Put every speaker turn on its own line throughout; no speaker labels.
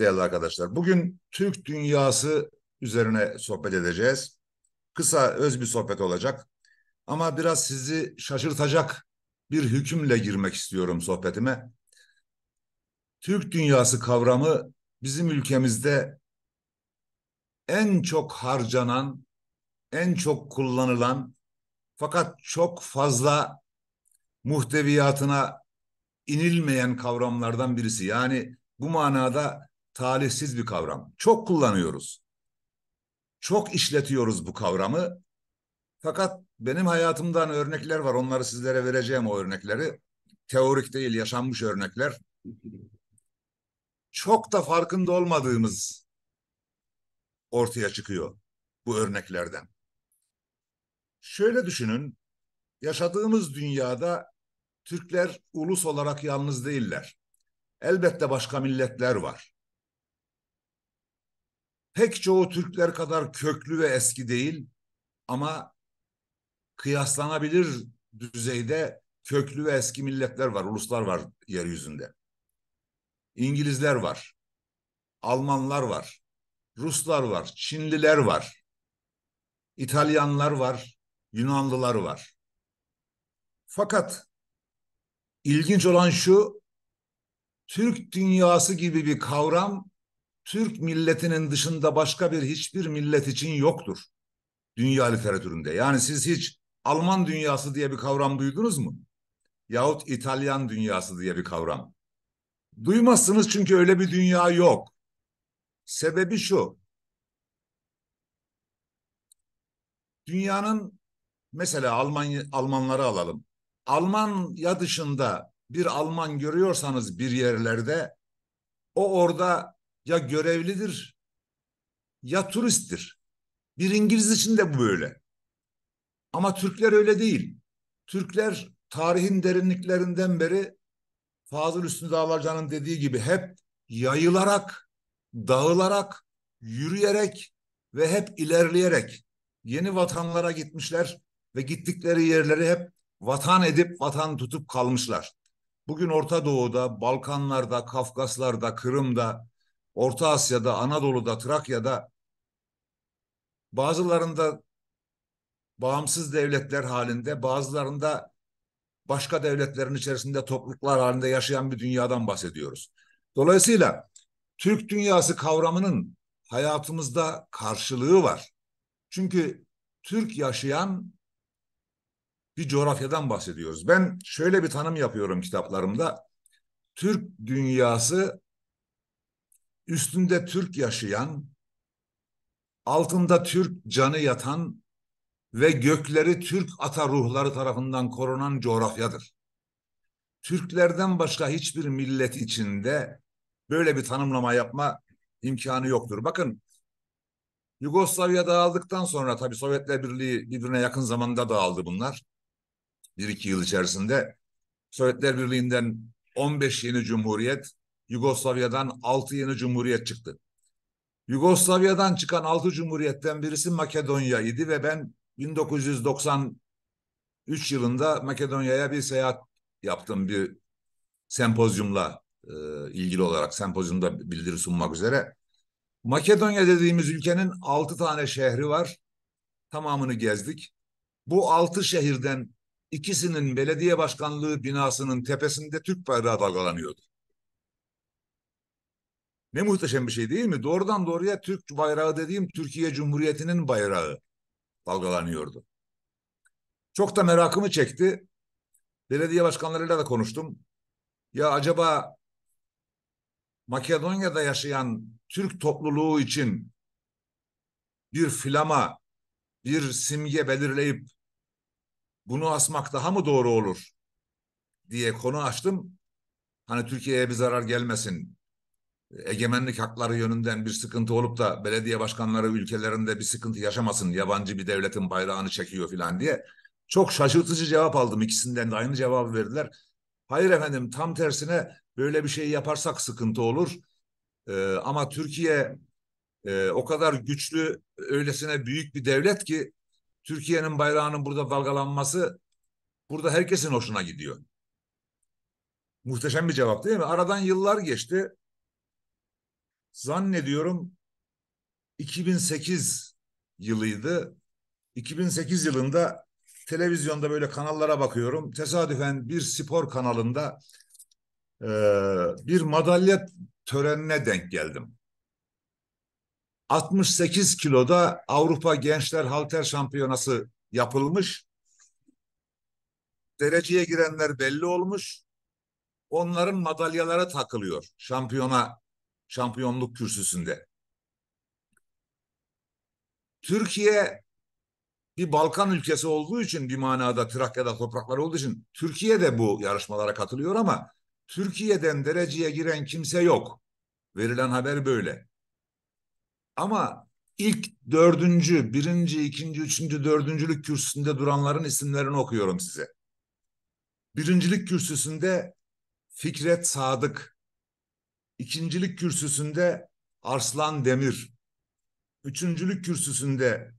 değerli arkadaşlar. Bugün Türk dünyası üzerine sohbet edeceğiz. Kısa öz bir sohbet olacak ama biraz sizi şaşırtacak bir hükümle girmek istiyorum sohbetime. Türk dünyası kavramı bizim ülkemizde en çok harcanan, en çok kullanılan fakat çok fazla muhteviyatına inilmeyen kavramlardan birisi. Yani bu manada talihsiz bir kavram. Çok kullanıyoruz. Çok işletiyoruz bu kavramı. Fakat benim hayatımdan örnekler var. Onları sizlere vereceğim o örnekleri. Teorik değil, yaşanmış örnekler. Çok da farkında olmadığımız ortaya çıkıyor bu örneklerden. Şöyle düşünün, yaşadığımız dünyada Türkler ulus olarak yalnız değiller. Elbette başka milletler var pek çoğu Türkler kadar köklü ve eski değil ama kıyaslanabilir düzeyde köklü ve eski milletler var, uluslar var yeryüzünde. İngilizler var, Almanlar var, Ruslar var, Çinliler var, İtalyanlar var, Yunanlılar var. Fakat ilginç olan şu, Türk dünyası gibi bir kavram Türk milletinin dışında başka bir hiçbir millet için yoktur. Dünya literatüründe. Yani siz hiç Alman dünyası diye bir kavram duydunuz mu? Yahut İtalyan dünyası diye bir kavram. Duymazsınız çünkü öyle bir dünya yok. Sebebi şu. Dünyanın mesela Alman Almanları alalım. Almanya dışında bir Alman görüyorsanız bir yerlerde o orada ya görevlidir ya turisttir. Bir İngiliz için de bu böyle. Ama Türkler öyle değil. Türkler tarihin derinliklerinden beri Fazıl Üstü Dağlarcan'ın dediği gibi hep yayılarak, dağılarak, yürüyerek ve hep ilerleyerek yeni vatanlara gitmişler ve gittikleri yerleri hep vatan edip vatan tutup kalmışlar. Bugün Orta Doğu'da, Balkanlar'da, Kafkaslar'da, Kırım'da, Orta Asya'da, Anadolu'da, Trakya'da bazılarında bağımsız devletler halinde, bazılarında başka devletlerin içerisinde topluluklar halinde yaşayan bir dünyadan bahsediyoruz. Dolayısıyla Türk dünyası kavramının hayatımızda karşılığı var. Çünkü Türk yaşayan bir coğrafyadan bahsediyoruz. Ben şöyle bir tanım yapıyorum kitaplarımda. Türk dünyası üstünde Türk yaşayan, altında Türk canı yatan ve gökleri Türk ata ruhları tarafından korunan coğrafyadır. Türklerden başka hiçbir millet içinde böyle bir tanımlama yapma imkanı yoktur. Bakın Yugoslavya dağıldıktan sonra tabii Sovyetler Birliği birbirine yakın zamanda dağıldı bunlar. Bir iki yıl içerisinde Sovyetler Birliği'nden 15 yeni cumhuriyet, Yugoslavya'dan 6 yeni cumhuriyet çıktı. Yugoslavya'dan çıkan 6 cumhuriyetten birisi Makedonyaydı ve ben 1993 yılında Makedonya'ya bir seyahat yaptım bir sempozyumla e, ilgili olarak sempozyumda bildiri sunmak üzere. Makedonya dediğimiz ülkenin altı tane şehri var. Tamamını gezdik. Bu altı şehirden ikisinin belediye başkanlığı binasının tepesinde Türk bayrağı dalgalanıyordu. Ne muhteşem bir şey değil mi? Doğrudan doğruya Türk bayrağı dediğim Türkiye Cumhuriyeti'nin bayrağı dalgalanıyordu. Çok da merakımı çekti. Belediye başkanlarıyla da konuştum. Ya acaba Makedonya'da yaşayan Türk topluluğu için bir filama, bir simge belirleyip bunu asmak daha mı doğru olur diye konu açtım. Hani Türkiye'ye bir zarar gelmesin egemenlik hakları yönünden bir sıkıntı olup da belediye başkanları ülkelerinde bir sıkıntı yaşamasın yabancı bir devletin bayrağını çekiyor falan diye. Çok şaşırtıcı cevap aldım ikisinden de aynı cevabı verdiler. Hayır efendim tam tersine böyle bir şey yaparsak sıkıntı olur. Ee, ama Türkiye e, o kadar güçlü öylesine büyük bir devlet ki Türkiye'nin bayrağının burada dalgalanması burada herkesin hoşuna gidiyor. Muhteşem bir cevap değil mi? Aradan yıllar geçti zannediyorum 2008 yılıydı. 2008 yılında televizyonda böyle kanallara bakıyorum. Tesadüfen bir spor kanalında e, bir madalya törenine denk geldim. 68 kiloda Avrupa Gençler Halter Şampiyonası yapılmış. Dereceye girenler belli olmuş. Onların madalyalara takılıyor şampiyona şampiyonluk kürsüsünde. Türkiye bir Balkan ülkesi olduğu için bir manada Trakya'da toprakları olduğu için Türkiye de bu yarışmalara katılıyor ama Türkiye'den dereceye giren kimse yok. Verilen haber böyle. Ama ilk dördüncü, birinci, ikinci, üçüncü, dördüncülük kürsüsünde duranların isimlerini okuyorum size. Birincilik kürsüsünde Fikret Sadık, İkincilik kürsüsünde Arslan Demir. Üçüncülük kürsüsünde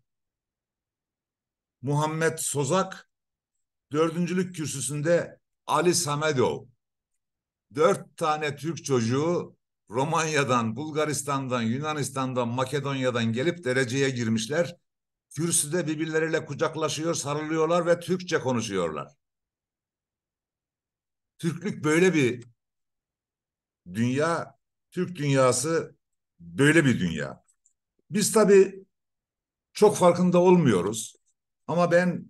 Muhammed Sozak. Dördüncülük kürsüsünde Ali Samedov. Dört tane Türk çocuğu Romanya'dan, Bulgaristan'dan, Yunanistan'dan, Makedonya'dan gelip dereceye girmişler. Kürsüde birbirleriyle kucaklaşıyor, sarılıyorlar ve Türkçe konuşuyorlar. Türklük böyle bir dünya, Türk dünyası böyle bir dünya. Biz tabii çok farkında olmuyoruz ama ben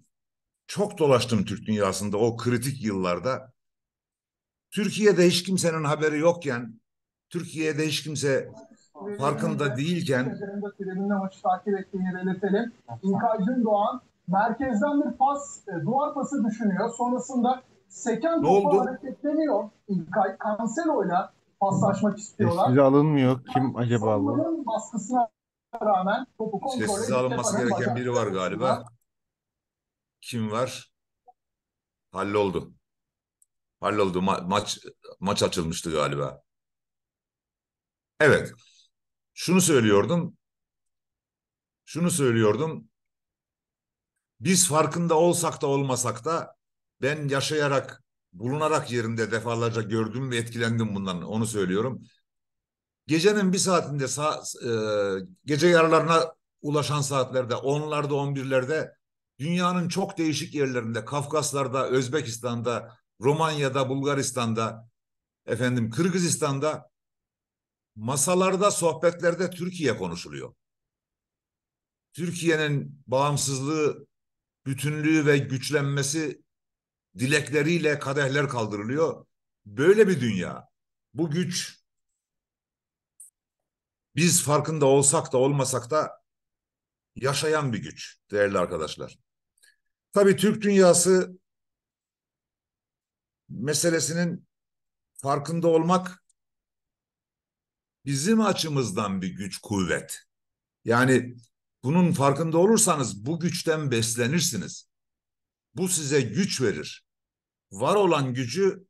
çok dolaştım Türk dünyasında o kritik yıllarda. Türkiye'de hiç kimsenin haberi yokken, Türkiye'de hiç kimse
farkında değilken tribünde Doğan
merkezden bir pas, e, duvar pası düşünüyor. Sonrasında seken topa hareketleniyor. İlkay Cancelo'yla paslaşmak istiyorlar. Sessize
alınmıyor. Kim acaba alınıyor?
baskısına rağmen topu kontrol Sessize alınması gereken biri var galiba.
Kim var? Halloldu. Halloldu. Ma- maç maç açılmıştı galiba. Evet. Şunu söylüyordum. Şunu söylüyordum. Biz farkında olsak da olmasak da ben yaşayarak bulunarak yerinde defalarca gördüm ve etkilendim bundan. Onu söylüyorum. Gecenin bir saatinde sa e, gece yarılarına ulaşan saatlerde onlarda on birlerde dünyanın çok değişik yerlerinde Kafkaslarda, Özbekistan'da, Romanya'da, Bulgaristan'da, efendim Kırgızistan'da masalarda, sohbetlerde Türkiye konuşuluyor. Türkiye'nin bağımsızlığı, bütünlüğü ve güçlenmesi dilekleriyle kadehler kaldırılıyor. Böyle bir dünya. Bu güç biz farkında olsak da olmasak da yaşayan bir güç değerli arkadaşlar. Tabii Türk dünyası meselesinin farkında olmak bizim açımızdan bir güç kuvvet. Yani bunun farkında olursanız bu güçten beslenirsiniz. Bu size güç verir. Var olan gücü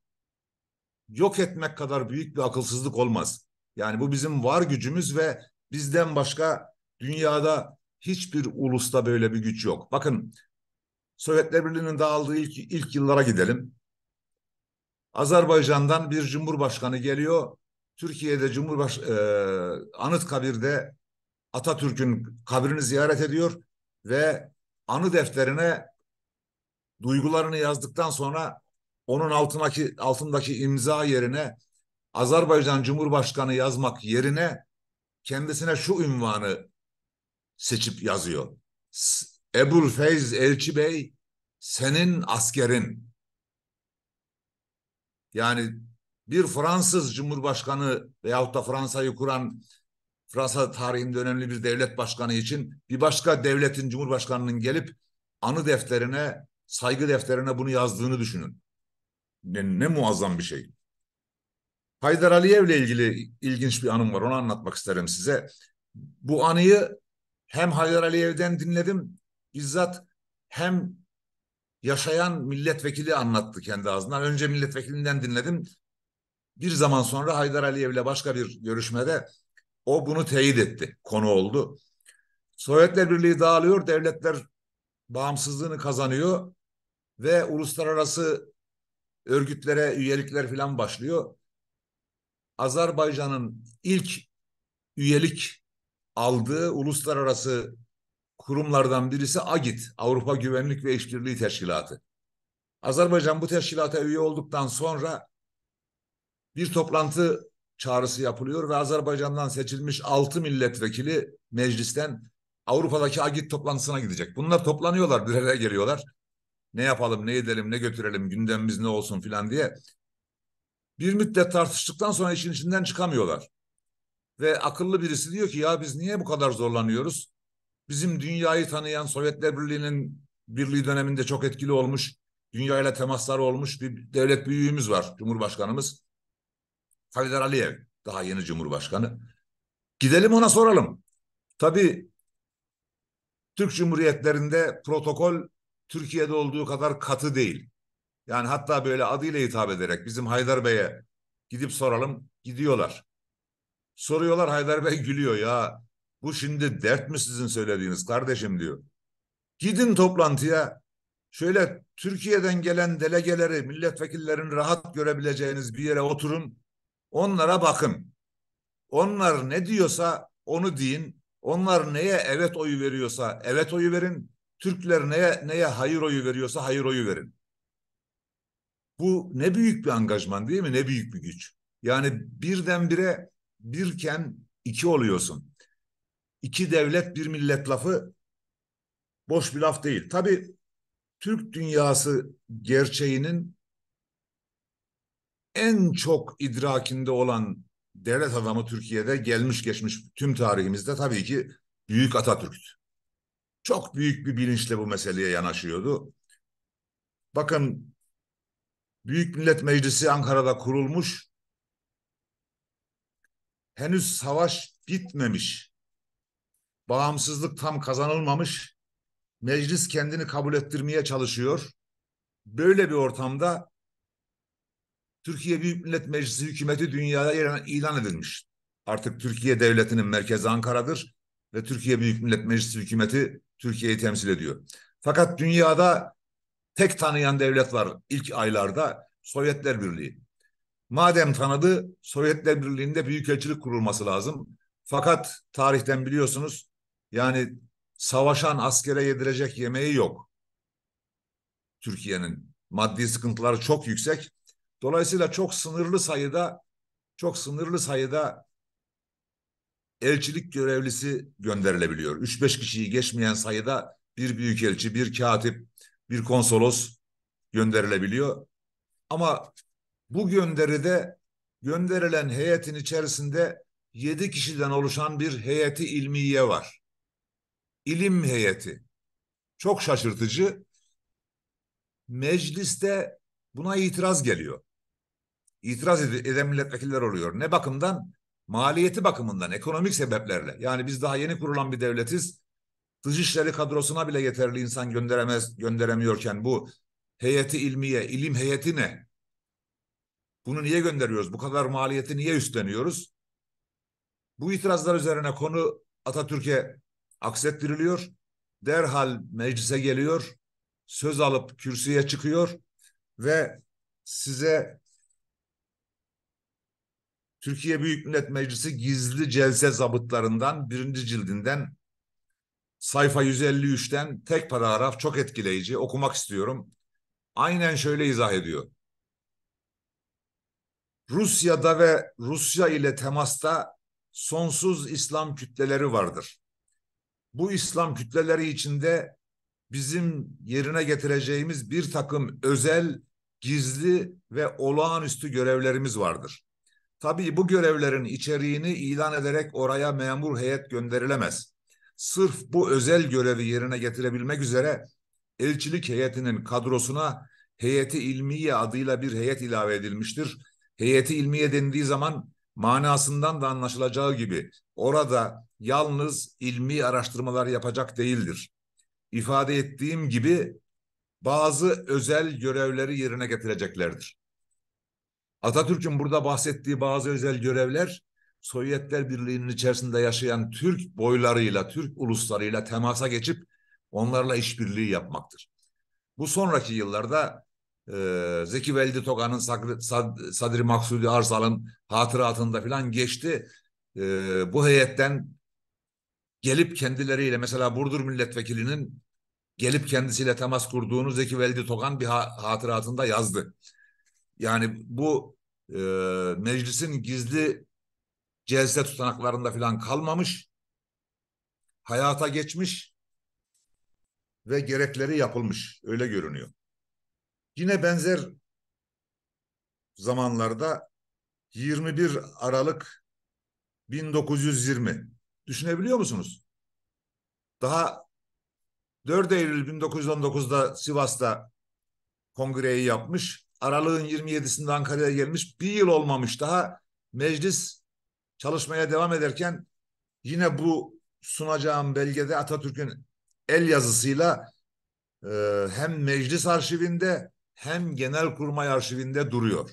yok etmek kadar büyük bir akılsızlık olmaz. Yani bu bizim var gücümüz ve bizden başka dünyada hiçbir ulusta böyle bir güç yok. Bakın Sovyetler Birliği'nin dağıldığı ilk, ilk yıllara gidelim. Azerbaycan'dan bir cumhurbaşkanı geliyor. Türkiye'de Cumhurbaş e, Anıtkabir'de Atatürk'ün kabrini ziyaret ediyor ve anı defterine duygularını yazdıktan sonra onun altındaki altındaki imza yerine Azerbaycan Cumhurbaşkanı yazmak yerine kendisine şu ünvanı seçip yazıyor. Ebul Feyz Elçi Bey senin askerin. Yani bir Fransız Cumhurbaşkanı veyahut da Fransa'yı kuran Fransa tarihinde önemli bir devlet başkanı için bir başka devletin cumhurbaşkanının gelip anı defterine saygı defterine bunu yazdığını düşünün. Ne, ne muazzam bir şey. Haydar Aliyev'le ilgili ilginç bir anım var. Onu anlatmak isterim size. Bu anıyı hem Haydar Aliyev'den dinledim bizzat hem yaşayan milletvekili anlattı kendi ağzından. Önce milletvekilinden dinledim. Bir zaman sonra Haydar Aliyev ile başka bir görüşmede o bunu teyit etti. Konu oldu. Sovyetler Birliği dağılıyor, devletler bağımsızlığını kazanıyor ve uluslararası örgütlere üyelikler falan başlıyor. Azerbaycan'ın ilk üyelik aldığı uluslararası kurumlardan birisi AGİT, Avrupa Güvenlik ve İşbirliği Teşkilatı. Azerbaycan bu teşkilata üye olduktan sonra bir toplantı çağrısı yapılıyor ve Azerbaycan'dan seçilmiş 6 milletvekili meclisten Avrupa'daki AGİT toplantısına gidecek. Bunlar toplanıyorlar, bir araya geliyorlar ne yapalım, ne edelim, ne götürelim, gündemimiz ne olsun filan diye bir müddet tartıştıktan sonra işin içinden çıkamıyorlar. Ve akıllı birisi diyor ki ya biz niye bu kadar zorlanıyoruz? Bizim dünyayı tanıyan Sovyetler Birliği'nin birliği döneminde çok etkili olmuş, dünyayla temaslar olmuş bir devlet büyüğümüz var, Cumhurbaşkanımız. Halidar Aliyev, daha yeni Cumhurbaşkanı. Gidelim ona soralım. Tabii Türk Cumhuriyetlerinde protokol Türkiye'de olduğu kadar katı değil. Yani hatta böyle adıyla hitap ederek bizim Haydar Bey'e gidip soralım gidiyorlar. Soruyorlar Haydar Bey gülüyor ya bu şimdi dert mi sizin söylediğiniz kardeşim diyor. Gidin toplantıya şöyle Türkiye'den gelen delegeleri milletvekillerin rahat görebileceğiniz bir yere oturun onlara bakın. Onlar ne diyorsa onu deyin. Onlar neye evet oyu veriyorsa evet oyu verin. Türkler neye, neye hayır oyu veriyorsa hayır oyu verin. Bu ne büyük bir angajman değil mi? Ne büyük bir güç. Yani birdenbire birken iki oluyorsun. İki devlet bir millet lafı boş bir laf değil. Tabii Türk dünyası gerçeğinin en çok idrakinde olan devlet adamı Türkiye'de gelmiş geçmiş tüm tarihimizde tabii ki Büyük Atatürk'tü çok büyük bir bilinçle bu meseleye yanaşıyordu. Bakın Büyük Millet Meclisi Ankara'da kurulmuş. Henüz savaş bitmemiş. Bağımsızlık tam kazanılmamış. Meclis kendini kabul ettirmeye çalışıyor. Böyle bir ortamda Türkiye Büyük Millet Meclisi hükümeti dünyada ilan edilmiş. Artık Türkiye devletinin merkezi Ankara'dır ve Türkiye Büyük Millet Meclisi hükümeti Türkiye'yi temsil ediyor. Fakat dünyada tek tanıyan devlet var ilk aylarda Sovyetler Birliği. Madem tanıdı Sovyetler Birliği'nde büyükelçilik kurulması lazım. Fakat tarihten biliyorsunuz yani savaşan askere yedirecek yemeği yok. Türkiye'nin maddi sıkıntıları çok yüksek. Dolayısıyla çok sınırlı sayıda çok sınırlı sayıda elçilik görevlisi gönderilebiliyor. 3-5 kişiyi geçmeyen sayıda bir büyükelçi, bir katip, bir konsolos gönderilebiliyor. Ama bu gönderide gönderilen heyetin içerisinde yedi kişiden oluşan bir heyeti ilmiye var. İlim heyeti. Çok şaşırtıcı. Mecliste buna itiraz geliyor. İtiraz eden milletvekiller oluyor. Ne bakımdan? maliyeti bakımından ekonomik sebeplerle yani biz daha yeni kurulan bir devletiz. Dışişleri kadrosuna bile yeterli insan gönderemez gönderemiyorken bu heyeti ilmiye, ilim heyeti ne? Bunu niye gönderiyoruz? Bu kadar maliyeti niye üstleniyoruz? Bu itirazlar üzerine konu Atatürk'e aksettiriliyor. Derhal meclise geliyor. Söz alıp kürsüye çıkıyor ve size Türkiye Büyük Millet Meclisi gizli celse zabıtlarından birinci cildinden sayfa 153'ten tek paragraf çok etkileyici okumak istiyorum. Aynen şöyle izah ediyor. Rusya'da ve Rusya ile temasta sonsuz İslam kütleleri vardır. Bu İslam kütleleri içinde bizim yerine getireceğimiz bir takım özel, gizli ve olağanüstü görevlerimiz vardır. Tabii bu görevlerin içeriğini ilan ederek oraya memur heyet gönderilemez. Sırf bu özel görevi yerine getirebilmek üzere elçilik heyetinin kadrosuna heyeti ilmiye adıyla bir heyet ilave edilmiştir. Heyeti ilmiye dendiği zaman manasından da anlaşılacağı gibi orada yalnız ilmi araştırmalar yapacak değildir. İfade ettiğim gibi bazı özel görevleri yerine getireceklerdir. Atatürk'ün burada bahsettiği bazı özel görevler Sovyetler Birliği'nin içerisinde yaşayan Türk boylarıyla, Türk uluslarıyla temasa geçip onlarla işbirliği yapmaktır. Bu sonraki yıllarda e, Zeki Veldi Togan'ın Sadri Maksudi Arsal'ın hatıratında falan geçti. E, bu heyetten gelip kendileriyle mesela Burdur Milletvekili'nin gelip kendisiyle temas kurduğunu Zeki Veldi Togan bir ha, hatıratında yazdı. Yani bu e, meclisin gizli celse tutanaklarında falan kalmamış. Hayata geçmiş ve gerekleri yapılmış. Öyle görünüyor. Yine benzer zamanlarda 21 Aralık 1920 düşünebiliyor musunuz? Daha 4 Eylül 1919'da Sivas'ta kongreyi yapmış. Aralığın 27'sinde Ankara'ya gelmiş. Bir yıl olmamış daha meclis çalışmaya devam ederken yine bu sunacağım belgede Atatürk'ün el yazısıyla e, hem meclis arşivinde hem genel kurmay arşivinde duruyor.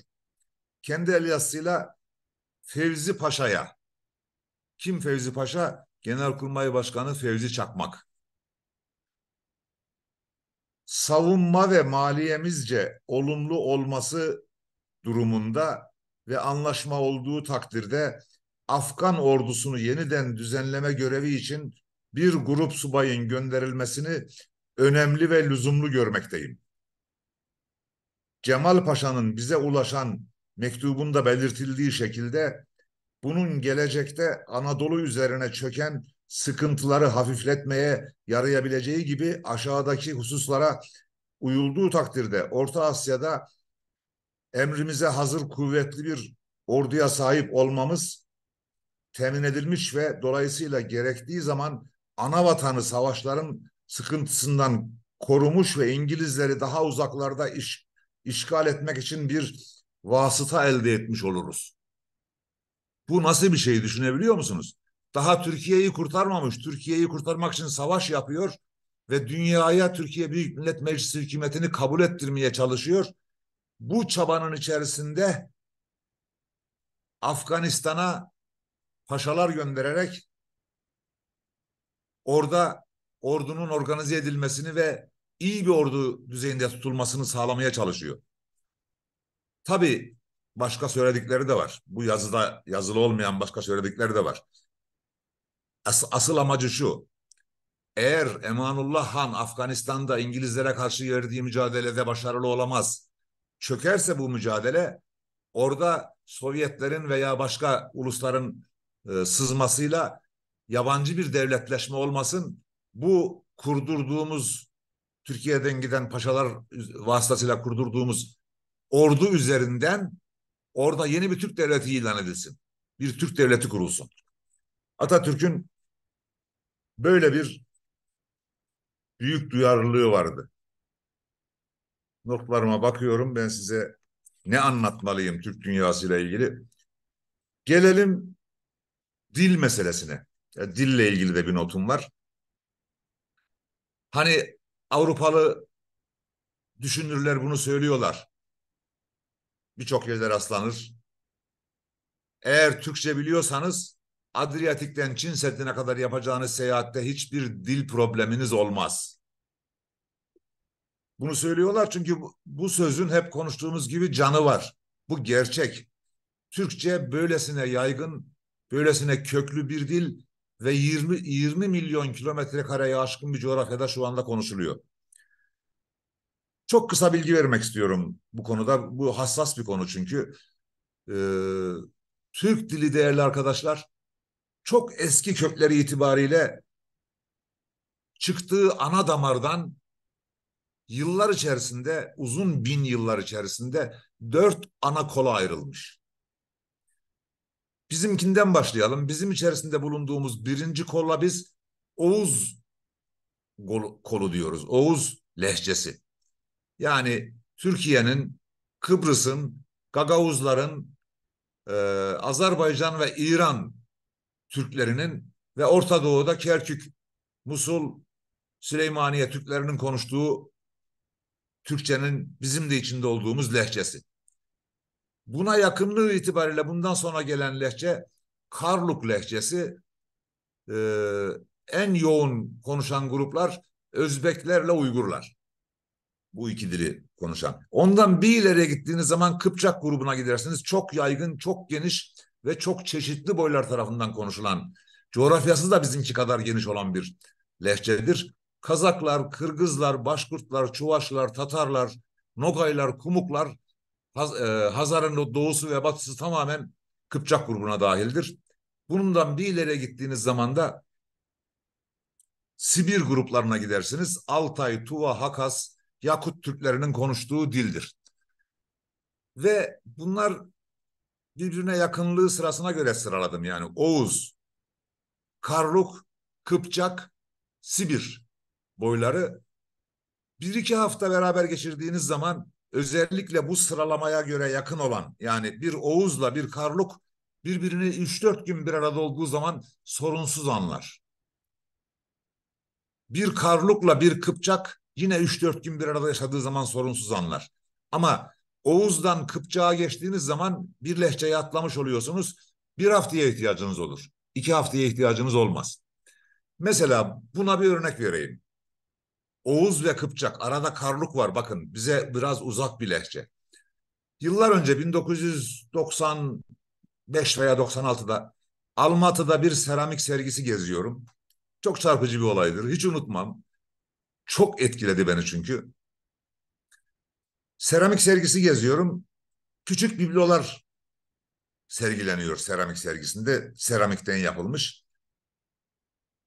Kendi el yazısıyla Fevzi Paşa'ya. Kim Fevzi Paşa? Genelkurmay Başkanı Fevzi Çakmak savunma ve maliyemizce olumlu olması durumunda ve anlaşma olduğu takdirde Afgan ordusunu yeniden düzenleme görevi için bir grup subayın gönderilmesini önemli ve lüzumlu görmekteyim. Cemal Paşa'nın bize ulaşan mektubunda belirtildiği şekilde bunun gelecekte Anadolu üzerine çöken sıkıntıları hafifletmeye yarayabileceği gibi aşağıdaki hususlara uyulduğu takdirde Orta Asya'da emrimize hazır kuvvetli bir orduya sahip olmamız temin edilmiş ve dolayısıyla gerektiği zaman ana vatanı savaşların sıkıntısından korumuş ve İngilizleri daha uzaklarda iş, işgal etmek için bir vasıta elde etmiş oluruz. Bu nasıl bir şey düşünebiliyor musunuz? daha Türkiye'yi kurtarmamış. Türkiye'yi kurtarmak için savaş yapıyor ve dünyaya Türkiye Büyük Millet Meclisi hükümetini kabul ettirmeye çalışıyor. Bu çabanın içerisinde Afganistan'a paşalar göndererek orada ordunun organize edilmesini ve iyi bir ordu düzeyinde tutulmasını sağlamaya çalışıyor. Tabii başka söyledikleri de var. Bu yazıda yazılı olmayan başka söyledikleri de var. As, asıl amacı şu. Eğer Emanullah Han Afganistan'da İngilizlere karşı verdiği mücadelede başarılı olamaz. Çökerse bu mücadele orada Sovyetlerin veya başka ulusların e, sızmasıyla yabancı bir devletleşme olmasın. Bu kurdurduğumuz Türkiye'den giden paşalar vasıtasıyla kurdurduğumuz ordu üzerinden orada yeni bir Türk devleti ilan edilsin. Bir Türk devleti kurulsun. Atatürk'ün Böyle bir büyük duyarlılığı vardı. Notlarıma bakıyorum ben size ne anlatmalıyım Türk dünyasıyla ilgili. Gelelim dil meselesine. Yani dille ilgili de bir notum var. Hani Avrupalı düşünürler bunu söylüyorlar. Birçok yerde rastlanır. Eğer Türkçe biliyorsanız Adriyatik'ten Çin Seddi'ne kadar yapacağınız seyahatte hiçbir dil probleminiz olmaz. Bunu söylüyorlar çünkü bu, sözün hep konuştuğumuz gibi canı var. Bu gerçek. Türkçe böylesine yaygın, böylesine köklü bir dil ve 20 20 milyon kilometre kareye aşkın bir coğrafyada şu anda konuşuluyor. Çok kısa bilgi vermek istiyorum bu konuda. Bu hassas bir konu çünkü. Ee, Türk dili değerli arkadaşlar çok eski kökleri itibariyle çıktığı ana damardan yıllar içerisinde uzun bin yıllar içerisinde dört ana kola ayrılmış. Bizimkinden başlayalım. Bizim içerisinde bulunduğumuz birinci kolla biz Oğuz kolu, diyoruz. Oğuz lehçesi. Yani Türkiye'nin, Kıbrıs'ın, Gagavuzların, e, Azerbaycan ve İran Türklerinin ve Orta Doğu'da Kerkük, Musul, Süleymaniye Türklerinin konuştuğu Türkçenin bizim de içinde olduğumuz lehçesi. Buna yakınlığı itibariyle bundan sonra gelen lehçe Karluk lehçesi. Ee, en yoğun konuşan gruplar Özbeklerle Uygurlar. Bu iki dili konuşan. Ondan bir ileriye gittiğiniz zaman Kıpçak grubuna gidersiniz. Çok yaygın, çok geniş ve çok çeşitli boylar tarafından konuşulan, coğrafyası da bizimki kadar geniş olan bir lehçedir. Kazaklar, Kırgızlar, Başkurtlar, Çuvaşlar, Tatarlar, Nogaylar, Kumuklar, e, Hazar'ın doğusu ve batısı tamamen Kıpçak grubuna dahildir. Bundan bir ileriye gittiğiniz zaman da Sibir gruplarına gidersiniz. Altay, Tuva, Hakas, Yakut Türklerinin konuştuğu dildir. Ve bunlar birbirine yakınlığı sırasına göre sıraladım yani. Oğuz, Karluk, Kıpçak, Sibir boyları bir iki hafta beraber geçirdiğiniz zaman özellikle bu sıralamaya göre yakın olan yani bir Oğuz'la bir Karluk birbirini 3-4 gün bir arada olduğu zaman sorunsuz anlar. Bir Karluk'la bir Kıpçak yine 3-4 gün bir arada yaşadığı zaman sorunsuz anlar. Ama Oğuz'dan Kıpçak'a geçtiğiniz zaman bir lehçeye atlamış oluyorsunuz. Bir haftaya ihtiyacınız olur. İki haftaya ihtiyacınız olmaz. Mesela buna bir örnek vereyim. Oğuz ve Kıpçak arada karluk var bakın bize biraz uzak bir lehçe. Yıllar önce 1995 veya 96'da Almatı'da bir seramik sergisi geziyorum. Çok çarpıcı bir olaydır hiç unutmam. Çok etkiledi beni çünkü. Seramik sergisi geziyorum. Küçük biblolar sergileniyor seramik sergisinde. Seramikten yapılmış.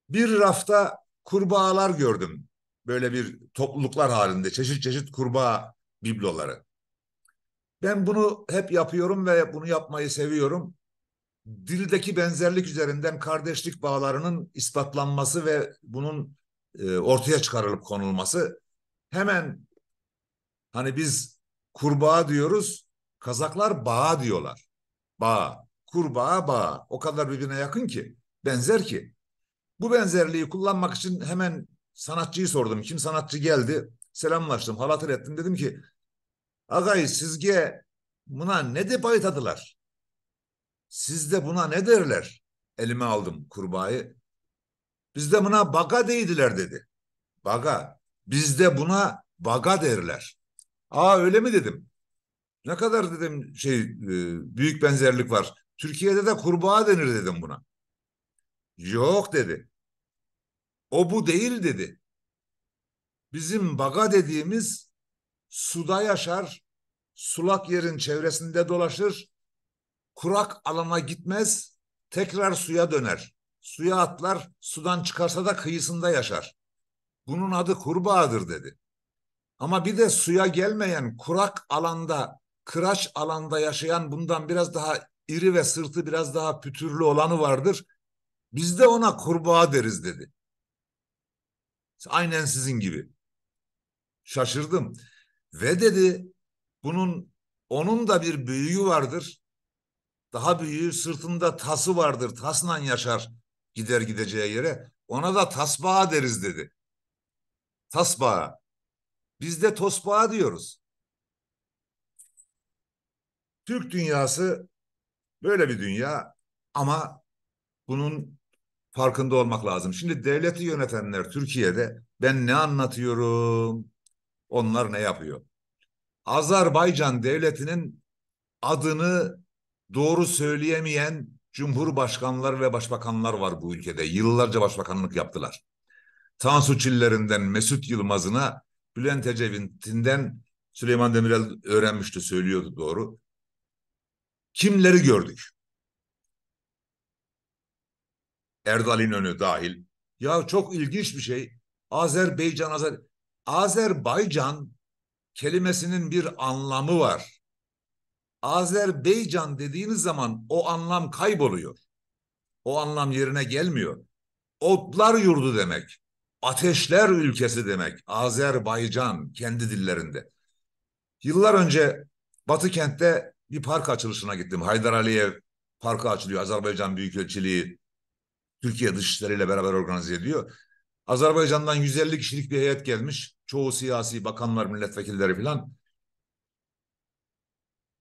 Bir rafta kurbağalar gördüm. Böyle bir topluluklar halinde çeşit çeşit kurbağa bibloları. Ben bunu hep yapıyorum ve bunu yapmayı seviyorum. Dildeki benzerlik üzerinden kardeşlik bağlarının ispatlanması ve bunun e, ortaya çıkarılıp konulması hemen Hani biz kurbağa diyoruz, Kazaklar bağa diyorlar. Bağa, kurbağa bağa. O kadar birbirine yakın ki, benzer ki. Bu benzerliği kullanmak için hemen sanatçıyı sordum. Kim sanatçı geldi? Selamlaştım, halatır ettim. Dedim ki, agay sizge buna ne de baytadılar? Siz de buna ne derler? Elime aldım kurbağayı. Bizde buna baga değdiler dedi. Baga. Bizde buna baga derler. Aa öyle mi dedim. Ne kadar dedim şey e, büyük benzerlik var. Türkiye'de de kurbağa denir dedim buna. Yok dedi. O bu değil dedi. Bizim baga dediğimiz suda yaşar, sulak yerin çevresinde dolaşır, kurak alana gitmez, tekrar suya döner. Suya atlar, sudan çıkarsa da kıyısında yaşar. Bunun adı kurbağadır dedi. Ama bir de suya gelmeyen kurak alanda, kıraç alanda yaşayan bundan biraz daha iri ve sırtı biraz daha pütürlü olanı vardır. Biz de ona kurbağa deriz dedi. Aynen sizin gibi. Şaşırdım. Ve dedi bunun onun da bir büyüğü vardır. Daha büyüğü sırtında tası vardır. Tasla yaşar gider gideceği yere. Ona da tasbağa deriz dedi. Tasbağa. Biz de tosbağa diyoruz. Türk dünyası böyle bir dünya ama bunun farkında olmak lazım. Şimdi devleti yönetenler Türkiye'de ben ne anlatıyorum, onlar ne yapıyor? Azerbaycan devletinin adını doğru söyleyemeyen cumhurbaşkanları ve başbakanlar var bu ülkede. Yıllarca başbakanlık yaptılar. Tansu Çiller'inden Mesut Yılmaz'ına Bülent Ecevit'inden Süleyman Demirel öğrenmişti, söylüyordu doğru. Kimleri gördük? Erdal İnönü dahil. Ya çok ilginç bir şey. Azerbaycan, Azer Azerbaycan kelimesinin bir anlamı var. Azerbaycan dediğiniz zaman o anlam kayboluyor. O anlam yerine gelmiyor. Otlar yurdu demek ateşler ülkesi demek Azerbaycan kendi dillerinde. Yıllar önce Batı kentte bir park açılışına gittim. Haydar Aliyev parkı açılıyor. Azerbaycan Büyükelçiliği Türkiye Dışişleri ile beraber organize ediyor. Azerbaycan'dan 150 kişilik bir heyet gelmiş. Çoğu siyasi bakanlar, milletvekilleri filan.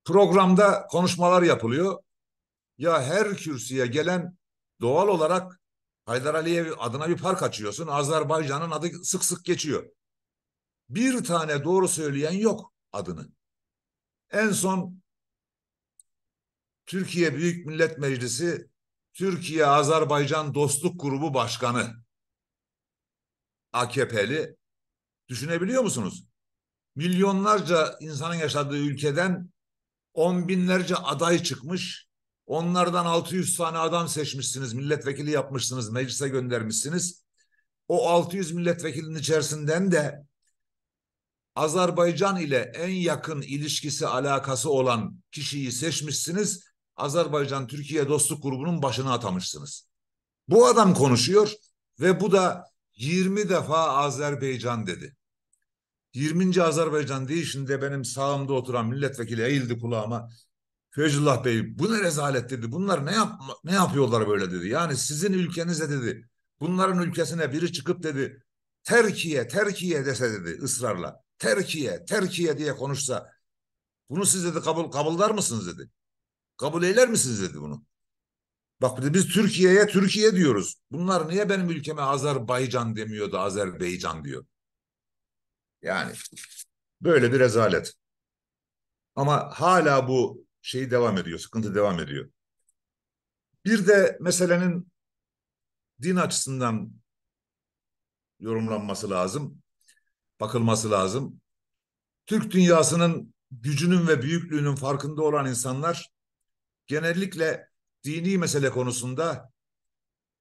Programda konuşmalar yapılıyor. Ya her kürsüye gelen doğal olarak Haydar Aliyev adına bir park açıyorsun. Azerbaycan'ın adı sık sık geçiyor. Bir tane doğru söyleyen yok adını. En son Türkiye Büyük Millet Meclisi Türkiye Azerbaycan Dostluk Grubu Başkanı AKP'li düşünebiliyor musunuz? Milyonlarca insanın yaşadığı ülkeden on binlerce aday çıkmış Onlardan 600 tane adam seçmişsiniz, milletvekili yapmışsınız, meclise göndermişsiniz. O 600 milletvekilinin içerisinden de Azerbaycan ile en yakın ilişkisi, alakası olan kişiyi seçmişsiniz. Azerbaycan-Türkiye dostluk grubunun başına atamışsınız. Bu adam konuşuyor ve bu da 20 defa Azerbaycan dedi. 20. Azerbaycan deyişinde benim sağımda oturan milletvekili eğildi kulağıma. Feyzullah Bey bu ne rezalet dedi. Bunlar ne yap ne yapıyorlar böyle dedi. Yani sizin ülkenize dedi. Bunların ülkesine biri çıkıp dedi. Terkiye, Terkiye dese dedi ısrarla. Terkiye, Terkiye diye konuşsa. Bunu siz dedi kabul, kabullar mısınız dedi. Kabul eyler misiniz dedi bunu. Bak dedi, biz Türkiye'ye Türkiye diyoruz. Bunlar niye benim ülkeme Azerbaycan demiyor da Azerbaycan diyor. Yani böyle bir rezalet. Ama hala bu şeyi devam ediyor, sıkıntı devam ediyor. Bir de meselenin din açısından yorumlanması lazım, bakılması lazım. Türk dünyasının gücünün ve büyüklüğünün farkında olan insanlar genellikle dini mesele konusunda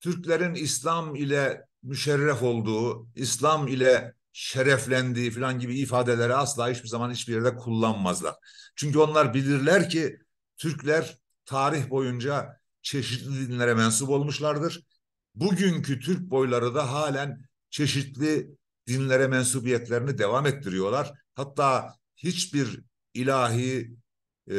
Türklerin İslam ile müşerref olduğu, İslam ile şereflendi falan gibi ifadeleri asla hiçbir zaman hiçbir yerde kullanmazlar. Çünkü onlar bilirler ki Türkler tarih boyunca çeşitli dinlere mensup olmuşlardır. Bugünkü Türk boyları da halen çeşitli dinlere mensubiyetlerini devam ettiriyorlar. Hatta hiçbir ilahi e,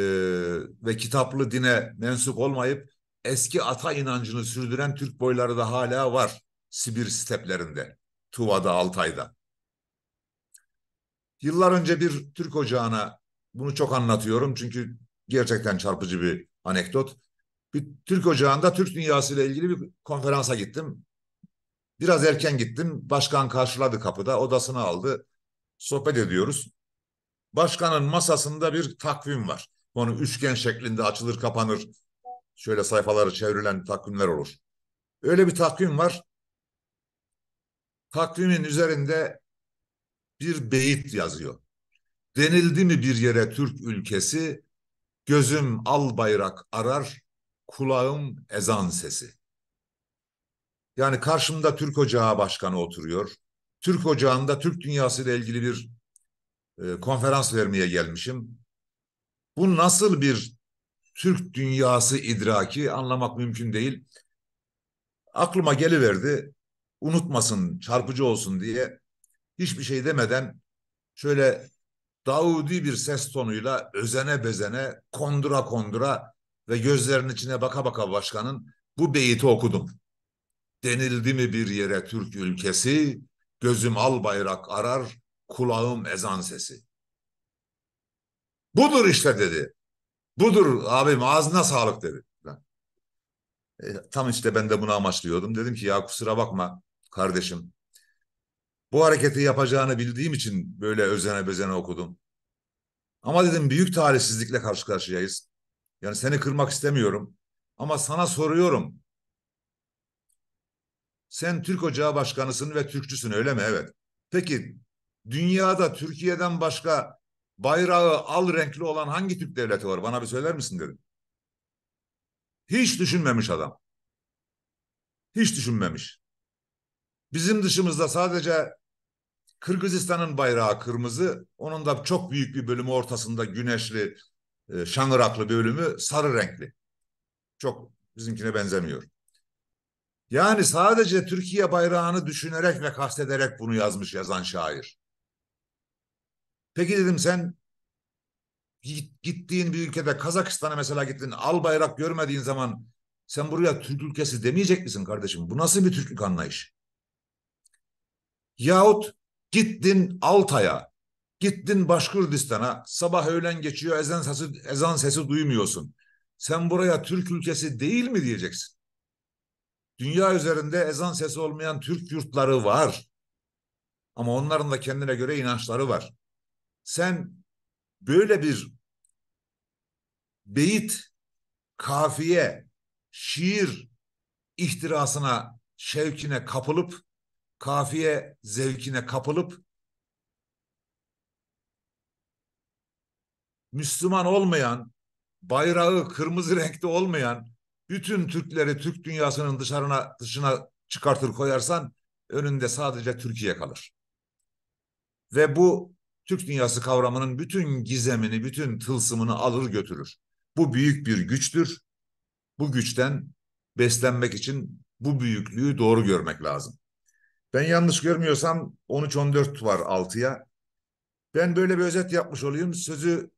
ve kitaplı dine mensup olmayıp eski ata inancını sürdüren Türk boyları da hala var. Sibir steplerinde, Tuva'da, Altay'da. Yıllar önce bir Türk ocağına bunu çok anlatıyorum çünkü gerçekten çarpıcı bir anekdot. Bir Türk ocağında Türk dünyası ile ilgili bir konferansa gittim. Biraz erken gittim. Başkan karşıladı kapıda, odasını aldı. Sohbet ediyoruz. Başkanın masasında bir takvim var. Onu üçgen şeklinde açılır kapanır. Şöyle sayfaları çevrilen takvimler olur. Öyle bir takvim var. Takvimin üzerinde bir beyit yazıyor. Denildi mi bir yere Türk ülkesi, gözüm al bayrak arar, kulağım ezan sesi. Yani karşımda Türk Ocağı Başkanı oturuyor. Türk Ocağı'nda Türk dünyası ile ilgili bir e, konferans vermeye gelmişim. Bu nasıl bir Türk dünyası idraki anlamak mümkün değil. Aklıma geliverdi. Unutmasın, çarpıcı olsun diye hiçbir şey demeden şöyle Davudi bir ses tonuyla özene bezene kondura kondura ve gözlerinin içine baka baka başkanın bu beyiti okudum. Denildi mi bir yere Türk ülkesi, gözüm al bayrak arar, kulağım ezan sesi. Budur işte dedi. Budur abim ağzına sağlık dedi. Ben, e, tam işte ben de bunu amaçlıyordum. Dedim ki ya kusura bakma kardeşim bu hareketi yapacağını bildiğim için böyle özene bezene okudum. Ama dedim büyük talihsizlikle karşı karşıyayız. Yani seni kırmak istemiyorum. Ama sana soruyorum. Sen Türk Ocağı Başkanısın ve Türkçüsün öyle mi? Evet. Peki dünyada Türkiye'den başka bayrağı al renkli olan hangi Türk devleti var? Bana bir söyler misin dedim. Hiç düşünmemiş adam. Hiç düşünmemiş. Bizim dışımızda sadece Kırgızistan'ın bayrağı kırmızı. Onun da çok büyük bir bölümü ortasında güneşli, e, şanıraklı bölümü sarı renkli. Çok bizimkine benzemiyor. Yani sadece Türkiye bayrağını düşünerek ve kastederek bunu yazmış yazan şair. Peki dedim sen gittiğin bir ülkede Kazakistan'a mesela gittin al bayrak görmediğin zaman sen buraya Türk ülkesi demeyecek misin kardeşim? Bu nasıl bir Türklük anlayışı? Yahut Gittin Altay'a, gittin Başkürdistan'a, sabah öğlen geçiyor ezan sesi, ezan sesi duymuyorsun. Sen buraya Türk ülkesi değil mi diyeceksin. Dünya üzerinde ezan sesi olmayan Türk yurtları var. Ama onların da kendine göre inançları var. Sen böyle bir beyit, kafiye, şiir ihtirasına, şevkine kapılıp kafiye zevkine kapılıp Müslüman olmayan, bayrağı kırmızı renkte olmayan bütün Türkleri Türk dünyasının dışarına dışına çıkartır koyarsan önünde sadece Türkiye kalır. Ve bu Türk dünyası kavramının bütün gizemini, bütün tılsımını alır götürür. Bu büyük bir güçtür. Bu güçten beslenmek için bu büyüklüğü doğru görmek lazım. Ben yanlış görmüyorsam 13-14 var 6'ya. Ben böyle bir özet yapmış olayım. Sözü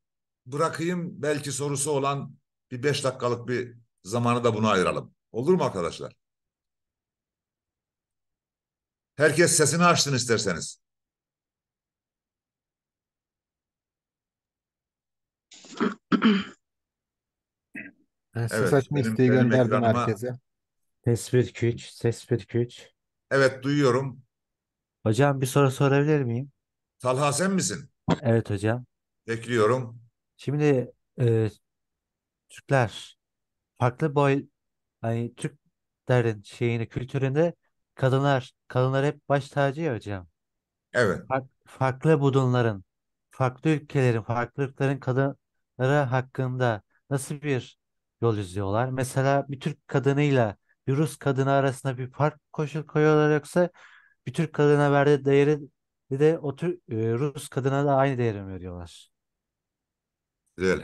bırakayım. Belki sorusu olan bir 5 dakikalık bir zamanı da buna ayıralım. Olur mu arkadaşlar? Herkes sesini açsın isterseniz.
ses evet, açma isteği benim, gönderdim ekranıma... herkese. Ses bir güç, ses bir güç.
Evet duyuyorum.
Hocam bir soru sorabilir miyim?
Talha sen misin?
Evet hocam.
Bekliyorum.
Şimdi e, Türkler farklı boy hani Türklerin şeyini kültüründe kadınlar kadınlar hep baş tacı ya hocam. Evet. Fark- farklı budunların, farklı ülkelerin, farklı ırkların kadınları hakkında nasıl bir yol izliyorlar? Mesela bir Türk kadınıyla bir Rus kadını arasında bir fark koşul koyuyorlar yoksa bir Türk kadına verdiği değeri bir de o Türk e, Rus kadına da aynı değeri mi veriyorlar?
Güzel.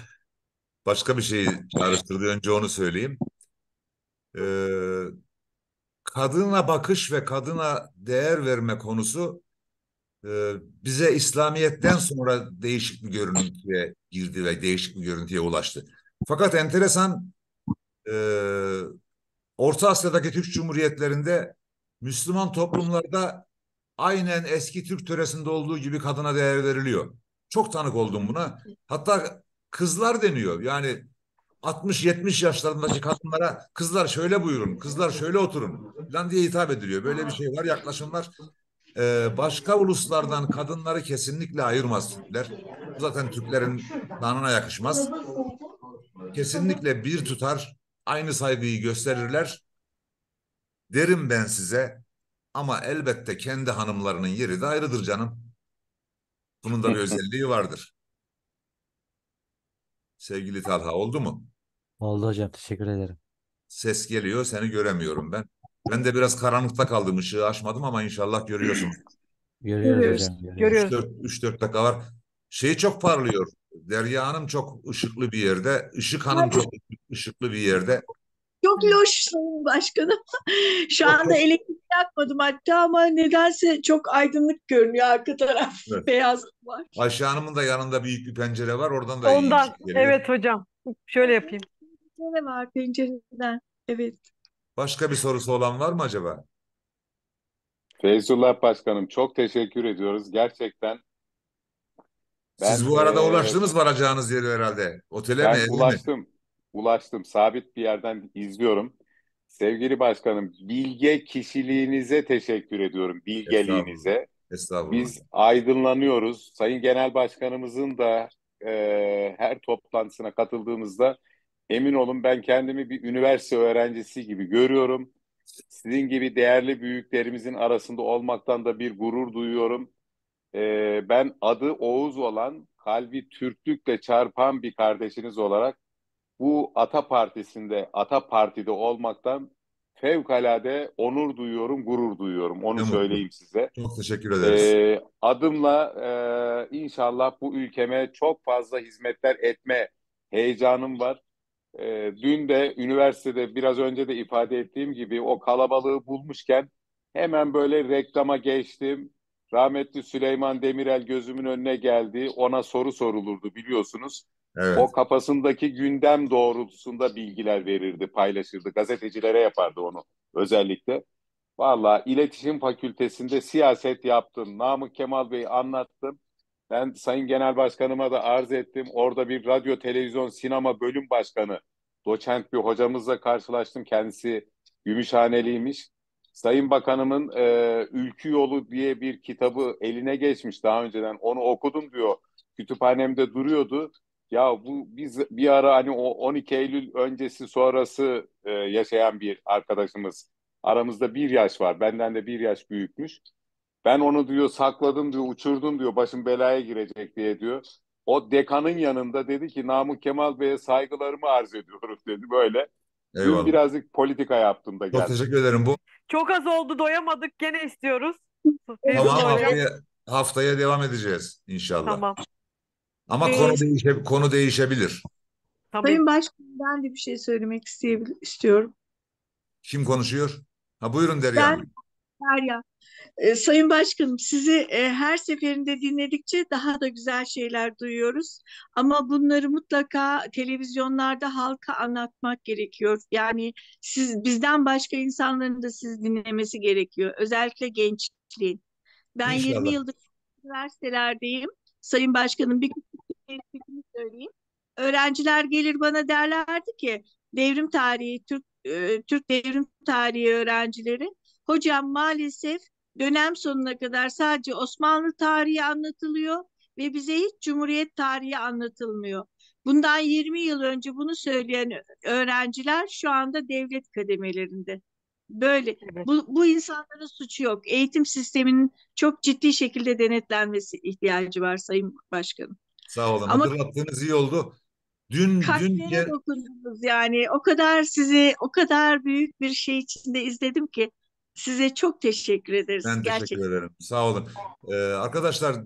Başka bir şey çağrıştırdı. Önce onu söyleyeyim. Ee, kadına bakış ve kadına değer verme konusu e, bize İslamiyet'ten sonra değişik bir görüntüye girdi ve değişik bir görüntüye ulaştı. Fakat enteresan e, Orta Asya'daki Türk Cumhuriyetlerinde Müslüman toplumlarda aynen eski Türk töresinde olduğu gibi kadına değer veriliyor. Çok tanık oldum buna. Hatta kızlar deniyor. Yani 60-70 yaşlarındaki kadınlara kızlar şöyle buyurun, kızlar şöyle oturun falan diye hitap ediliyor. Böyle bir şey var, yaklaşımlar. Ee, başka uluslardan kadınları kesinlikle ayırmaz Türkler. Zaten Türklerin danına yakışmaz. Kesinlikle bir tutar aynı saygıyı gösterirler. Derim ben size ama elbette kendi hanımlarının yeri de ayrıdır canım. Bunun da bir özelliği vardır. Sevgili Talha oldu mu?
Oldu hocam teşekkür ederim.
Ses geliyor seni göremiyorum ben. Ben de biraz karanlıkta kaldım ışığı açmadım ama inşallah görüyorsunuz. Görüyoruz, Görüyoruz hocam. Görüyoruz. 3-4 dakika var. Şey çok parlıyor. Derya Hanım çok ışıklı bir yerde, Işık Hanım çok ışıklı bir yerde.
Çok loş Başkanım.
Şu çok anda elektrik
yakmadım hatta ama nedense çok aydınlık görünüyor arka taraf. Evet. Beyaz
var. Ayşe Hanım'ın da yanında büyük bir pencere var. Oradan da Ondan, iyi geliyor. Evet
hocam. Şöyle yapayım. Pencere var pencereden. Evet.
Başka bir sorusu olan var
mı acaba? Feyzullah Başkanım çok teşekkür ediyoruz. Gerçekten ben, Siz bu arada e, ulaştınız
varacağınız yeri herhalde. Otele ben mi? Ulaştım.
Mi? Ulaştım. Sabit bir yerden izliyorum. Sevgili başkanım, bilge kişiliğinize teşekkür ediyorum. Bilgeliğinize.
Estağfurullah. Estağfurullah. Biz
aydınlanıyoruz. Sayın Genel Başkanımızın da e, her toplantısına katıldığımızda emin olun ben kendimi bir üniversite öğrencisi gibi görüyorum. Sizin gibi değerli büyüklerimizin arasında olmaktan da bir gurur duyuyorum e, ben adı Oğuz olan kalbi Türklükle çarpan bir kardeşiniz olarak bu Ata Partisi'nde, Ata Parti'de olmaktan fevkalade onur duyuyorum, gurur duyuyorum. Onu Değil söyleyeyim mi? size. Çok teşekkür ederiz. Ee, adımla e, inşallah bu ülkeme çok fazla hizmetler etme heyecanım var. E, dün de üniversitede biraz önce de ifade ettiğim gibi o kalabalığı bulmuşken hemen böyle reklama geçtim rahmetli Süleyman Demirel gözümün önüne geldi. Ona soru sorulurdu biliyorsunuz. Evet. O kafasındaki gündem doğrultusunda bilgiler verirdi, paylaşırdı. Gazetecilere yapardı onu özellikle. Valla iletişim fakültesinde siyaset yaptım. Namık Kemal Bey anlattım. Ben Sayın Genel Başkanıma da arz ettim. Orada bir radyo, televizyon, sinema bölüm başkanı, doçent bir hocamızla karşılaştım. Kendisi Gümüşhaneliymiş. Sayın Bakanımın e, Ülkü Yolu diye bir kitabı eline geçmiş daha önceden. Onu okudum diyor. Kütüphanemde duruyordu. Ya bu biz bir ara hani o 12 Eylül öncesi sonrası e, yaşayan bir arkadaşımız. Aramızda bir yaş var. Benden de bir yaş büyükmüş. Ben onu diyor sakladım diyor uçurdum diyor başım belaya girecek diye diyor. O dekanın yanında dedi ki Namık Kemal Bey'e saygılarımı arz ediyorum dedi böyle. Eyvallah. Dün birazcık politika yaptım da geldim. Çok teşekkür
ederim. Bu
çok az oldu doyamadık gene istiyoruz.
Tamam haftaya, haftaya devam edeceğiz inşallah. Tamam. Ama Ee, konu değişe, konu değişebilir.
Tabii. Sayın Başkanım ben de bir şey söylemek isteyebil- istiyorum.
Kim konuşuyor? Ha buyurun Derya Ben- Hanım.
Derya. E, Sayın Başkanım sizi e, her seferinde dinledikçe daha da güzel şeyler duyuyoruz. Ama bunları mutlaka televizyonlarda halka anlatmak gerekiyor. Yani siz bizden başka insanların da siz dinlemesi gerekiyor. Özellikle gençliğin.
Ben İnşallah. 20 yıldır
üniversitelerdeyim. Sayın Başkanım bir küçük söyleyeyim. Öğrenciler gelir bana derlerdi ki devrim tarihi, Türk, e, Türk devrim tarihi öğrencileri Hocam maalesef dönem sonuna kadar sadece Osmanlı tarihi anlatılıyor ve bize hiç Cumhuriyet tarihi anlatılmıyor. Bundan 20 yıl önce bunu söyleyen öğrenciler şu anda devlet kademelerinde. Böyle. Evet. Bu, bu insanların suçu yok. Eğitim sisteminin çok ciddi şekilde denetlenmesi ihtiyacı var Sayın Başkanım.
Sağ olun. Ama Hatırlattığınız iyi oldu. Dün dün
dokundunuz yani. O kadar sizi o kadar büyük bir şey içinde izledim ki Size çok teşekkür ederiz. Ben teşekkür Gerçekten.
ederim. Sağ olun. Ee, arkadaşlar